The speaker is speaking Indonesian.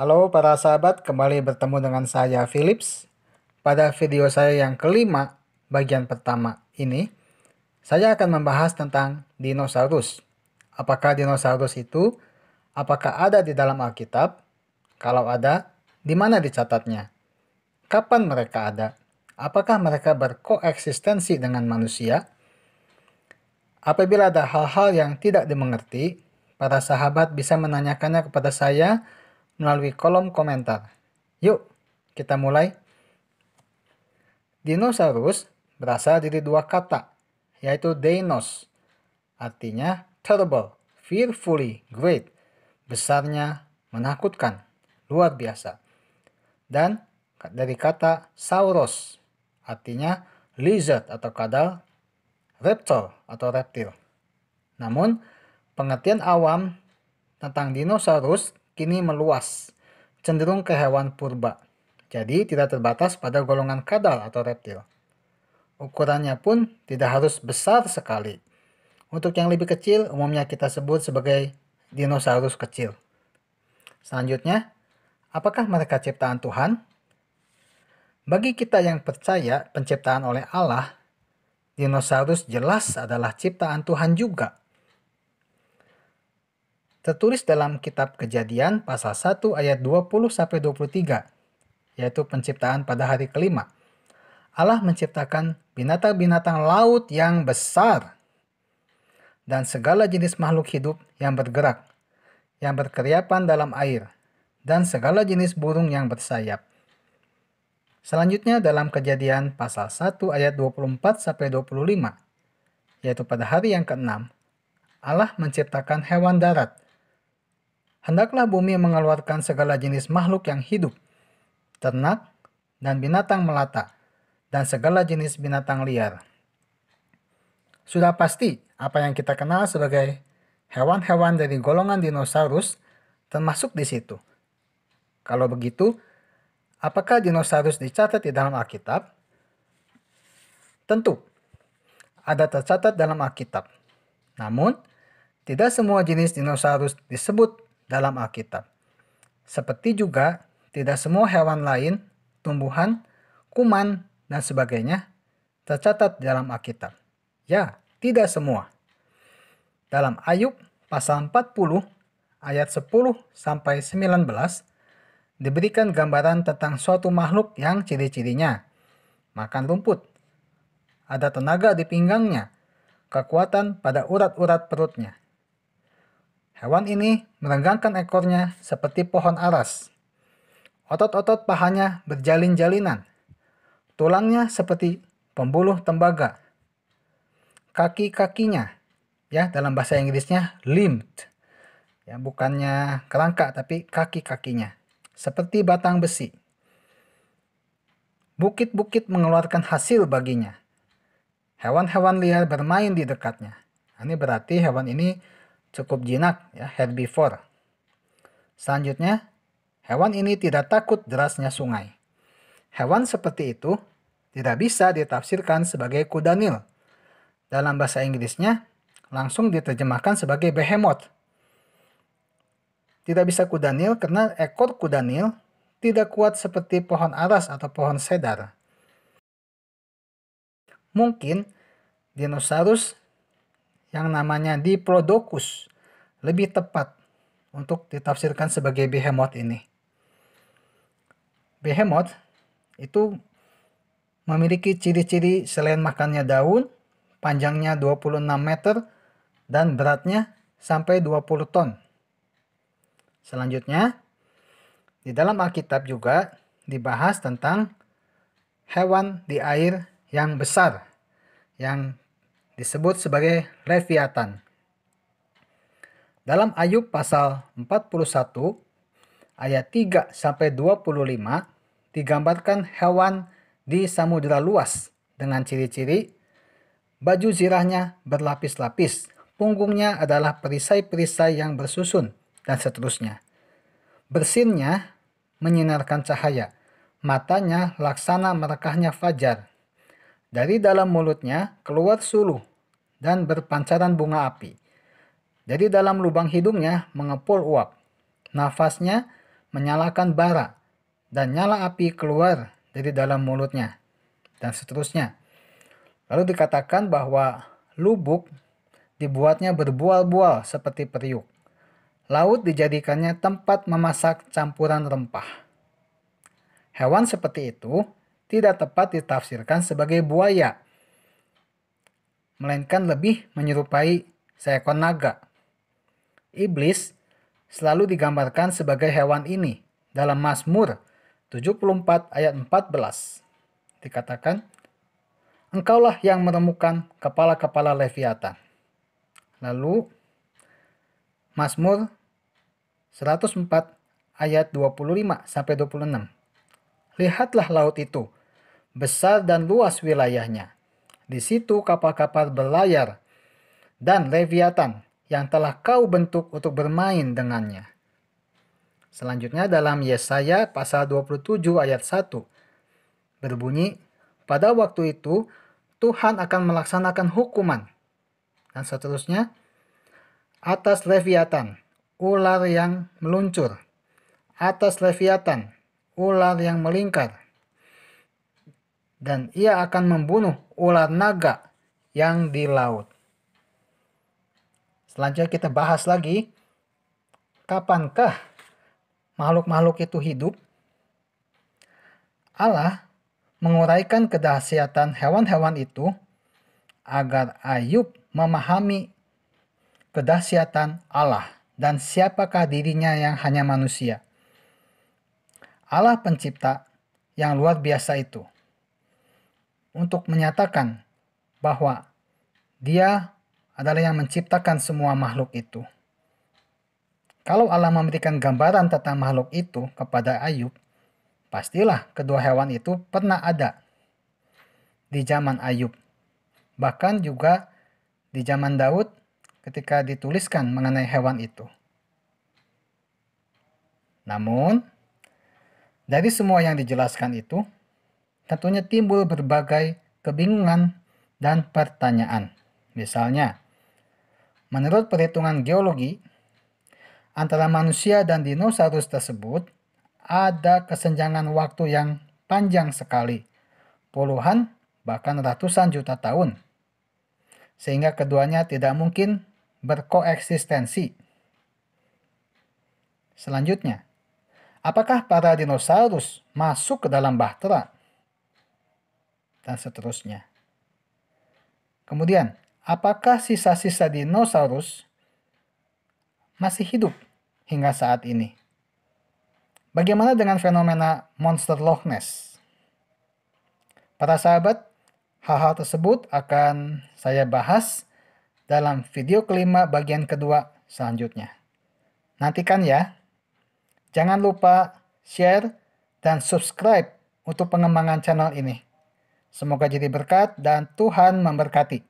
Halo para sahabat, kembali bertemu dengan saya Philips. Pada video saya yang kelima, bagian pertama ini, saya akan membahas tentang dinosaurus. Apakah dinosaurus itu? Apakah ada di dalam Alkitab? Kalau ada, di mana dicatatnya? Kapan mereka ada? Apakah mereka berkoeksistensi dengan manusia? Apabila ada hal-hal yang tidak dimengerti, para sahabat bisa menanyakannya kepada saya melalui kolom komentar. Yuk, kita mulai. Dinosaurus berasal dari dua kata, yaitu deinos, artinya terrible, fearfully great, besarnya, menakutkan, luar biasa. Dan dari kata sauros, artinya lizard atau kadal, reptor atau reptil. Namun, pengertian awam tentang dinosaurus kini meluas, cenderung ke hewan purba, jadi tidak terbatas pada golongan kadal atau reptil. Ukurannya pun tidak harus besar sekali. Untuk yang lebih kecil, umumnya kita sebut sebagai dinosaurus kecil. Selanjutnya, apakah mereka ciptaan Tuhan? Bagi kita yang percaya penciptaan oleh Allah, dinosaurus jelas adalah ciptaan Tuhan juga tertulis dalam kitab Kejadian pasal 1 ayat 20 sampai 23 yaitu penciptaan pada hari kelima. Allah menciptakan binatang-binatang laut yang besar dan segala jenis makhluk hidup yang bergerak, yang berkeriapan dalam air, dan segala jenis burung yang bersayap. Selanjutnya dalam kejadian pasal 1 ayat 24 sampai 25, yaitu pada hari yang keenam, Allah menciptakan hewan darat, hendaklah bumi mengeluarkan segala jenis makhluk yang hidup, ternak, dan binatang melata, dan segala jenis binatang liar. Sudah pasti apa yang kita kenal sebagai hewan-hewan dari golongan dinosaurus termasuk di situ. Kalau begitu, apakah dinosaurus dicatat di dalam Alkitab? Tentu, ada tercatat dalam Alkitab. Namun, tidak semua jenis dinosaurus disebut dalam Alkitab. Seperti juga tidak semua hewan lain, tumbuhan, kuman, dan sebagainya tercatat dalam Alkitab. Ya, tidak semua. Dalam Ayub pasal 40 ayat 10 sampai 19 diberikan gambaran tentang suatu makhluk yang ciri-cirinya makan rumput, ada tenaga di pinggangnya, kekuatan pada urat-urat perutnya, Hewan ini merenggangkan ekornya seperti pohon aras. Otot-otot pahanya berjalin-jalinan. Tulangnya seperti pembuluh tembaga. Kaki-kakinya, ya dalam bahasa Inggrisnya limbed, ya bukannya kerangka tapi kaki-kakinya, seperti batang besi. Bukit-bukit mengeluarkan hasil baginya. Hewan-hewan liar bermain di dekatnya. Ini berarti hewan ini cukup jinak, ya, herbivore. Selanjutnya, hewan ini tidak takut derasnya sungai. Hewan seperti itu tidak bisa ditafsirkan sebagai kuda nil. Dalam bahasa Inggrisnya, langsung diterjemahkan sebagai behemoth. Tidak bisa kuda nil karena ekor kuda nil tidak kuat seperti pohon aras atau pohon sedar. Mungkin dinosaurus yang namanya diplodocus lebih tepat untuk ditafsirkan sebagai behemoth ini. Behemoth itu memiliki ciri-ciri selain makannya daun, panjangnya 26 meter, dan beratnya sampai 20 ton. Selanjutnya, di dalam Alkitab juga dibahas tentang hewan di air yang besar, yang disebut sebagai Leviathan. Dalam Ayub pasal 41 ayat 3 sampai 25 digambarkan hewan di samudera luas dengan ciri-ciri baju zirahnya berlapis-lapis, punggungnya adalah perisai-perisai yang bersusun dan seterusnya. Bersinnya menyinarkan cahaya, matanya laksana merekahnya fajar. Dari dalam mulutnya keluar suluh dan berpancaran bunga api. Jadi dalam lubang hidungnya mengepul uap. Nafasnya menyalakan bara dan nyala api keluar dari dalam mulutnya dan seterusnya. Lalu dikatakan bahwa lubuk dibuatnya berbual-bual seperti periuk. Laut dijadikannya tempat memasak campuran rempah. Hewan seperti itu tidak tepat ditafsirkan sebagai buaya melainkan lebih menyerupai seekor naga. Iblis selalu digambarkan sebagai hewan ini dalam Mazmur 74 ayat 14. Dikatakan, Engkaulah yang menemukan kepala-kepala Leviathan. Lalu, Mazmur 104 ayat 25 sampai 26. Lihatlah laut itu, besar dan luas wilayahnya, di situ kapal-kapal berlayar dan Leviathan yang telah kau bentuk untuk bermain dengannya. Selanjutnya dalam Yesaya pasal 27 ayat 1 berbunyi, Pada waktu itu Tuhan akan melaksanakan hukuman dan seterusnya atas Leviathan, ular yang meluncur, atas Leviathan, ular yang melingkar, dan ia akan membunuh ular naga yang di laut. Selanjutnya kita bahas lagi kapankah makhluk-makhluk itu hidup? Allah menguraikan kedahsyatan hewan-hewan itu agar Ayub memahami kedahsyatan Allah dan siapakah dirinya yang hanya manusia. Allah pencipta yang luar biasa itu untuk menyatakan bahwa Dia adalah yang menciptakan semua makhluk itu. Kalau Allah memberikan gambaran tentang makhluk itu kepada Ayub, pastilah kedua hewan itu pernah ada di zaman Ayub. Bahkan juga di zaman Daud ketika dituliskan mengenai hewan itu. Namun, dari semua yang dijelaskan itu, tentunya timbul berbagai kebingungan dan pertanyaan. Misalnya, menurut perhitungan geologi, antara manusia dan dinosaurus tersebut ada kesenjangan waktu yang panjang sekali, puluhan bahkan ratusan juta tahun, sehingga keduanya tidak mungkin berkoeksistensi. Selanjutnya, apakah para dinosaurus masuk ke dalam bahtera? dan seterusnya. Kemudian, apakah sisa-sisa dinosaurus masih hidup hingga saat ini? Bagaimana dengan fenomena monster Loch Ness? Para sahabat, hal-hal tersebut akan saya bahas dalam video kelima bagian kedua selanjutnya. Nantikan ya. Jangan lupa share dan subscribe untuk pengembangan channel ini. Semoga jadi berkat dan Tuhan memberkati.